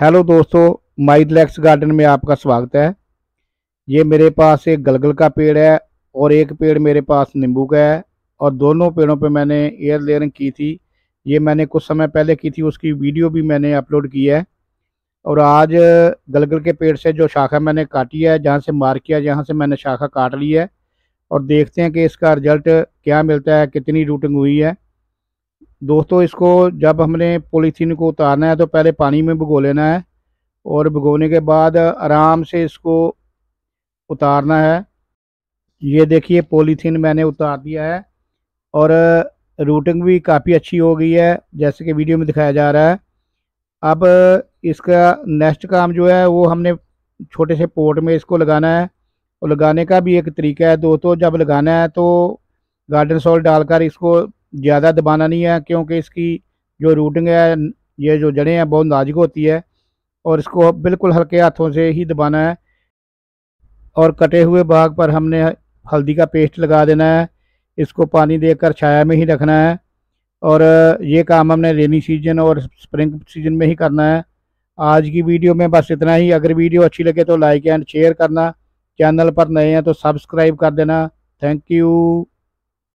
hello दोस्तों माई relax garden में आपका स्वागत है ये मेरे पास एक गलगल का पेड़ है और एक पेड़ मेरे पास नींबू का है और दोनों पेड़ों पे मैंने एयर लेयरिंग की थी ये मैंने कुछ समय पहले की थी उसकी वीडियो भी मैंने अपलोड की है और आज गलगल के पेड़ से जो शाखा मैंने काटी है जहाँ से मार किया जहाँ से मैंने शाखा काट ली है और देखते हैं कि इसका रिजल्ट क्या मिलता है कितनी रूटिंग हुई है दोस्तों इसको जब हमने पोलीथीन को उतारना है तो पहले पानी में भिगो लेना है और भिगोने के बाद आराम से इसको उतारना है ये देखिए पोलीथीन मैंने उतार दिया है और रूटिंग भी काफ़ी अच्छी हो गई है जैसे कि वीडियो में दिखाया जा रहा है अब इसका नेक्स्ट काम जो है वो हमने छोटे से पोर्ट में इसको लगाना है और लगाने का भी एक तरीका है दोस्तों जब लगाना है तो गार्डन सॉल्ट डालकर इसको ज़्यादा दबाना नहीं है क्योंकि इसकी जो रूटिंग है ये जो जड़ें हैं बहुत नाजुक होती है और इसको बिल्कुल हल्के हाथों से ही दबाना है और कटे हुए भाग पर हमने हल्दी का पेस्ट लगा देना है इसको पानी देकर छाया में ही रखना है और ये काम हमने रेनी सीजन और स्प्रिंग सीजन में ही करना है आज की वीडियो में बस इतना ही अगर वीडियो अच्छी लगे तो लाइक एंड शेयर करना चैनल पर नए हैं तो सब्सक्राइब कर देना थैंक यू